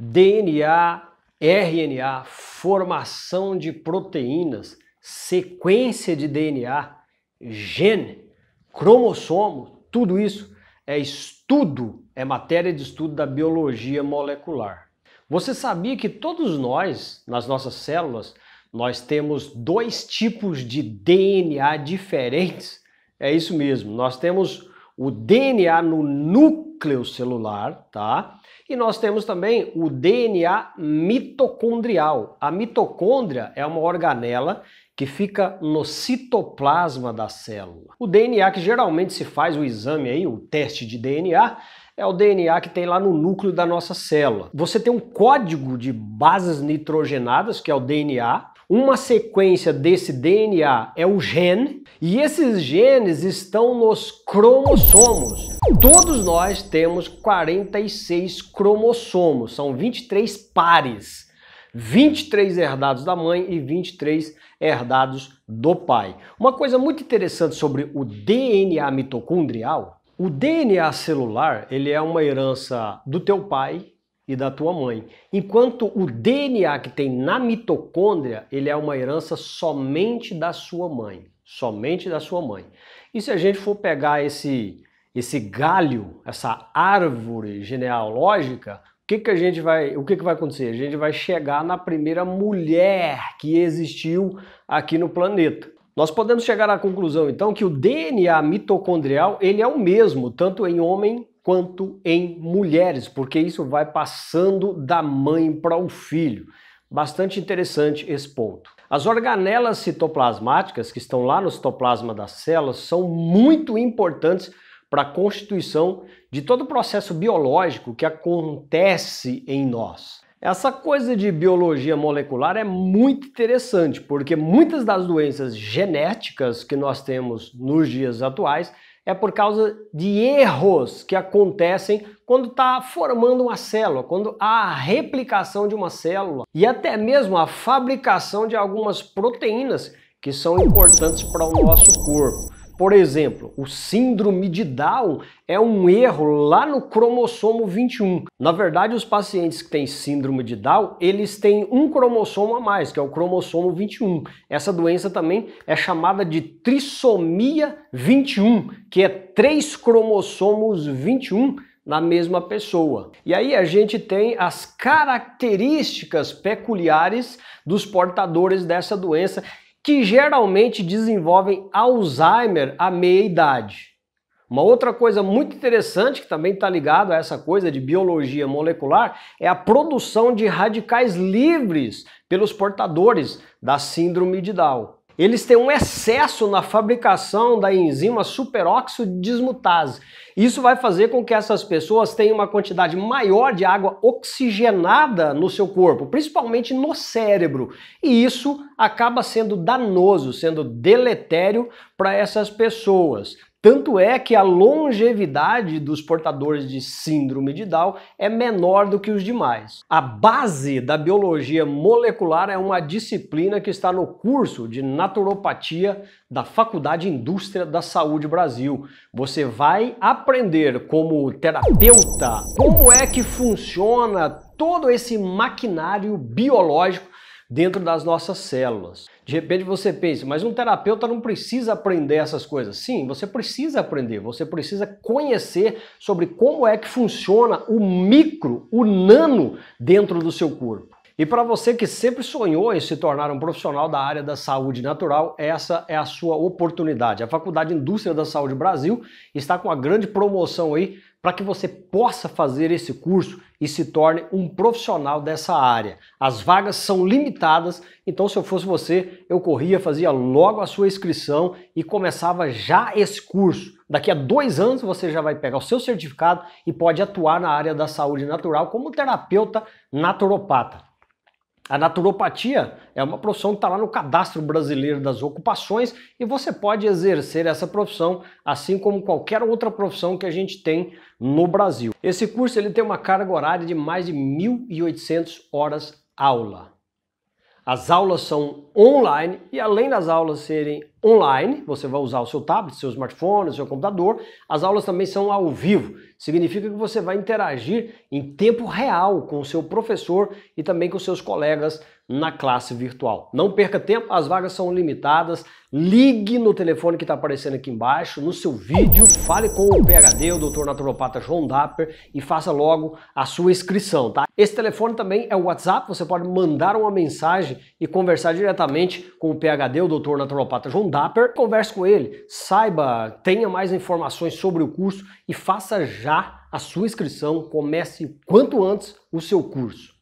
DNA, RNA, formação de proteínas, sequência de DNA, gene, cromossomo, tudo isso é estudo, é matéria de estudo da biologia molecular. Você sabia que todos nós, nas nossas células, nós temos dois tipos de DNA diferentes? É isso mesmo, nós temos o DNA no núcleo celular, tá? E nós temos também o DNA mitocondrial. A mitocôndria é uma organela que fica no citoplasma da célula. O DNA que geralmente se faz o exame aí, o teste de DNA, é o DNA que tem lá no núcleo da nossa célula. Você tem um código de bases nitrogenadas, que é o DNA, uma sequência desse DNA é o gene, e esses genes estão nos cromossomos. Todos nós temos 46 cromossomos, são 23 pares. 23 herdados da mãe e 23 herdados do pai. Uma coisa muito interessante sobre o DNA mitocondrial, o DNA celular, ele é uma herança do teu pai e da tua mãe. Enquanto o DNA que tem na mitocôndria, ele é uma herança somente da sua mãe, somente da sua mãe. E se a gente for pegar esse esse galho, essa árvore genealógica, o que, que a gente vai, o que, que vai acontecer? A gente vai chegar na primeira mulher que existiu aqui no planeta. Nós podemos chegar à conclusão então que o DNA mitocondrial ele é o mesmo tanto em homem quanto em mulheres, porque isso vai passando da mãe para o filho. Bastante interessante esse ponto. As organelas citoplasmáticas, que estão lá no citoplasma das células, são muito importantes para a constituição de todo o processo biológico que acontece em nós. Essa coisa de biologia molecular é muito interessante, porque muitas das doenças genéticas que nós temos nos dias atuais é por causa de erros que acontecem quando está formando uma célula, quando há a replicação de uma célula e até mesmo a fabricação de algumas proteínas que são importantes para o nosso corpo. Por exemplo, o síndrome de Down é um erro lá no cromossomo 21. Na verdade, os pacientes que têm síndrome de Down, eles têm um cromossomo a mais, que é o cromossomo 21. Essa doença também é chamada de trissomia 21, que é três cromossomos 21 na mesma pessoa. E aí a gente tem as características peculiares dos portadores dessa doença que geralmente desenvolvem Alzheimer à meia-idade. Uma outra coisa muito interessante que também está ligado a essa coisa de biologia molecular é a produção de radicais livres pelos portadores da síndrome de Down eles têm um excesso na fabricação da enzima superóxido desmutase. Isso vai fazer com que essas pessoas tenham uma quantidade maior de água oxigenada no seu corpo, principalmente no cérebro. E isso acaba sendo danoso, sendo deletério para essas pessoas. Tanto é que a longevidade dos portadores de síndrome de Down é menor do que os demais. A base da biologia molecular é uma disciplina que está no curso de naturopatia da Faculdade Indústria da Saúde Brasil. Você vai aprender como terapeuta como é que funciona todo esse maquinário biológico dentro das nossas células. De repente você pensa, mas um terapeuta não precisa aprender essas coisas. Sim, você precisa aprender, você precisa conhecer sobre como é que funciona o micro, o nano dentro do seu corpo. E para você que sempre sonhou em se tornar um profissional da área da saúde natural, essa é a sua oportunidade. A Faculdade Indústria da Saúde Brasil está com uma grande promoção aí para que você possa fazer esse curso e se torne um profissional dessa área. As vagas são limitadas, então se eu fosse você, eu corria, fazia logo a sua inscrição e começava já esse curso. Daqui a dois anos você já vai pegar o seu certificado e pode atuar na área da saúde natural como terapeuta naturopata. A naturopatia é uma profissão que está lá no cadastro brasileiro das ocupações e você pode exercer essa profissão assim como qualquer outra profissão que a gente tem no Brasil. Esse curso ele tem uma carga horária de mais de 1.800 horas aula. As aulas são online e além das aulas serem online, você vai usar o seu tablet, seu smartphone, seu computador. As aulas também são ao vivo, significa que você vai interagir em tempo real com o seu professor e também com seus colegas na classe virtual. Não perca tempo, as vagas são limitadas. Ligue no telefone que está aparecendo aqui embaixo, no seu vídeo, fale com o PHD, o Dr. Naturopata João Dapper e faça logo a sua inscrição, tá? Esse telefone também é o WhatsApp, você pode mandar uma mensagem e conversar diretamente com o PHD, o Dr. Naturopata João Dapper, converse com ele, saiba, tenha mais informações sobre o curso e faça já a sua inscrição, comece quanto antes o seu curso.